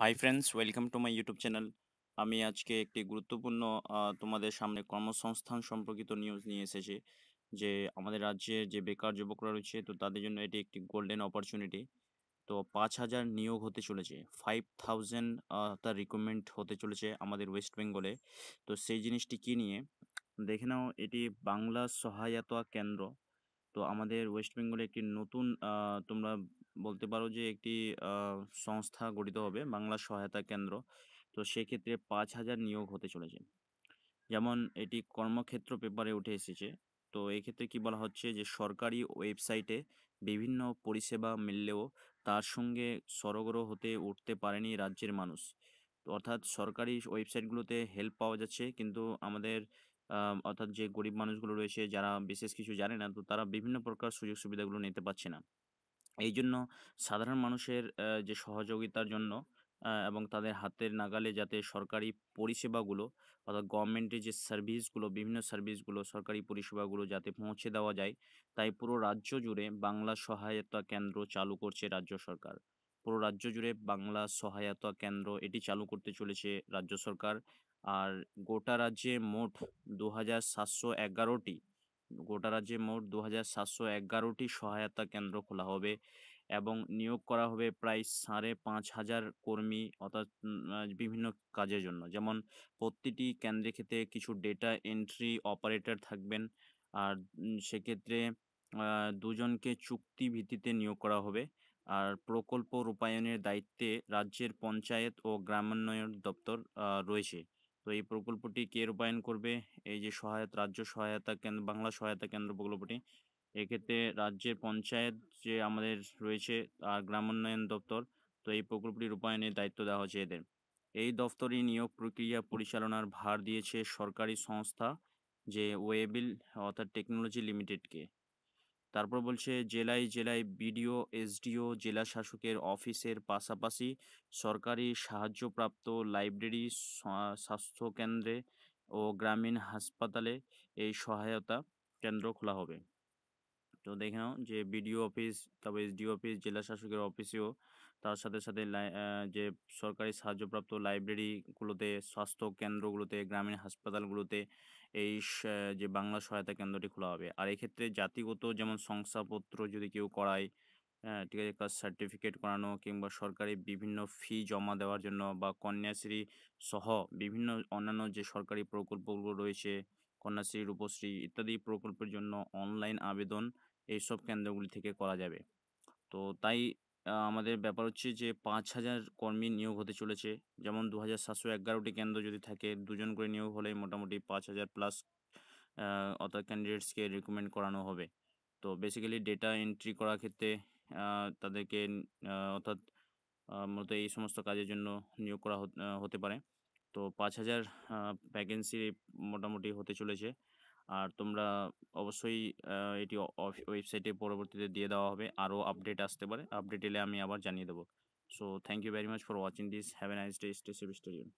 high friends welcome to my YouTube channel আমি আজকে একটি গুরুত্বপূর্ণ তোমাদের সামনে কর্মসংস্থান সম্পর্কিত নিউজ নিয়ে এসেছি যে আমাদের রাজ্যে যে বেকার যুবকরা রয়েছে তো তাদের জন্য এটি একটি গোল্ডেন অপরচুনিটি তো পাঁচ হাজার নিয়োগ হতে চলেছে ফাইভ থাউজেন্ড তার রিক্রুটমেন্ট হতে চলেছে আমাদের ওয়েস্ট বেঙ্গলে তো সেই জিনিসটি কী নিয়ে দেখে নাও এটি বাংলা সহায়তা কেন্দ্র তো আমাদের ওয়েস্ট বেঙ্গলে একটি নতুন তোমরা বলতে পারো যে একটি সংস্থা গঠিত হবে বাংলা সহায়তা কেন্দ্র তো সেক্ষেত্রে পাঁচ হাজার নিয়োগ হতে চলেছে যেমন এটি কর্মক্ষেত্র পেপারে উঠে এসেছে তো এক্ষেত্রে কি বলা হচ্ছে যে সরকারি ওয়েবসাইটে বিভিন্ন পরিষেবা মিললেও তার সঙ্গে সরগ্রহ হতে উঠতে পারেনি রাজ্যের মানুষ অর্থাৎ সরকারি ওয়েবসাইটগুলোতে হেল্প পাওয়া যাচ্ছে কিন্তু আমাদের অর্থাৎ যে গরিব মানুষগুলো রয়েছে যারা বিশেষ কিছু জানে না তো তারা বিভিন্ন প্রকার সুযোগ সুবিধাগুলো নিতে পারছে না এই জন্য সাধারণ মানুষের যে সহযোগিতার জন্য এবং তাদের হাতের নাগালে যাতে সরকারি পরিষেবাগুলো অর্থাৎ গভর্নমেন্টের যে সার্ভিসগুলো বিভিন্ন সার্ভিসগুলো সরকারি পরিষেবাগুলো যাতে পৌঁছে দেওয়া যায় তাই পুরো রাজ্য জুড়ে বাংলা সহায়তা কেন্দ্র চালু করছে রাজ্য সরকার পুরো রাজ্য জুড়ে বাংলা সহায়তা কেন্দ্র এটি চালু করতে চলেছে রাজ্য সরকার আর গোটা রাজ্যে মোট দু হাজার সাতশো এগারোটি গোটা রাজ্যে মোট দু হাজার সাতশো এগারোটি সহায়তা কেন্দ্র খোলা হবে এবং নিয়োগ করা হবে প্রায় সাড়ে পাঁচ হাজার কর্মী অর্থাৎ বিভিন্ন কাজের জন্য যেমন প্রতিটি কেন্দ্রে ক্ষেত্রে কিছু ডেটা এন্ট্রি অপারেটর থাকবেন আর সেক্ষেত্রে দুজনকে চুক্তি ভিত্তিতে নিয়োগ করা হবে আর প্রকল্প রূপায়ণের দায়িত্বে রাজ্যের পঞ্চায়েত ও গ্রামোন্নয়ন দপ্তর রয়েছে তো এই প্রকল্পটি কে রূপায়ণ করবে এই যে সহায়তা রাজ্য সহায়তা কেন্দ্র বাংলা সহায়তা কেন্দ্র প্রকল্পটি এক্ষেত্রে রাজ্যের পঞ্চায়েত যে আমাদের রয়েছে আর গ্রামোন্নয়ন দপ্তর তো এই প্রকল্পটি রূপায়ণের দায়িত্ব দেওয়া হয়েছে এদের এই দফতরই নিয়োগ প্রক্রিয়া পরিচালনার ভার দিয়েছে সরকারি সংস্থা যে ওয়েবিল অর্থাৎ টেকনোলজি লিমিটেডকে তারপর বলছে জেলায় জেলায় বিডিও এসডিও জেলা শাসকের অফিসের পাশাপাশি সরকারি সাহায্যপ্রাপ্ত লাইব্রেরি স্বাস্থ্যকেন্দ্রে ও গ্রামীণ হাসপাতালে এই সহায়তা কেন্দ্র খোলা হবে তো দেখে নাও যে বিডিও অফিস তারপর এসডিও অফিস জেলা শাসকের অফিসেও তার সাথে সাথে যে সরকারি সাহায্যপ্রাপ্ত লাইব্রেরিগুলোতে স্বাস্থ্য কেন্দ্রগুলোতে গ্রামীণ হাসপাতালগুলোতে এই যে বাংলা সহায়তা কেন্দ্রটি খোলা হবে আর এক্ষেত্রে জাতিগত যেমন শংসাপত্র যদি কেউ করায় হ্যাঁ, ঠিক আছে কাজ সার্টিফিকেট করানো কিংবা সরকারি বিভিন্ন ফি জমা দেওয়ার জন্য বা কন্যাশ্রী সহ বিভিন্ন অন্যান্য যে সরকারি প্রকল্পগুলো রয়েছে কন্যাশ্রী রূপশ্রী ইত্যাদি প্রকল্পের জন্য অনলাইন আবেদন এইসব কেন্দ্রগুলি থেকে করা যাবে তো তাই আমাদের ব্যাপার হচ্ছে যে পাঁচ হাজার কর্মী নিয়োগ হতে চলেছে যেমন দু হাজার সাতশো এগারোটি কেন্দ্র যদি থাকে দুজন করে নিয়োগ হলে মোটামুটি পাঁচ হাজার প্লাস অর্থাৎ ক্যান্ডিডেটসকে রেকমেন্ড করানো হবে তো বেসিক্যালি ডেটা এন্ট্রি করার ক্ষেত্রে তাদেরকে অর্থাৎ মূলত এই সমস্ত কাজের জন্য নিয়োগ করা হতে পারে তো পাঁচ হাজার ভ্যাকেন্সি মোটামুটি হতে চলেছে আর তোমরা অবশ্যই এটি ওয়েবসাইটে পরবর্তীতে দিয়ে দেওয়া হবে আরও আপডেট আসতে পারে আপডেট এলে আমি আবার জানিয়ে দেবো so thank you very much for watching this have a nice day stay safe stadium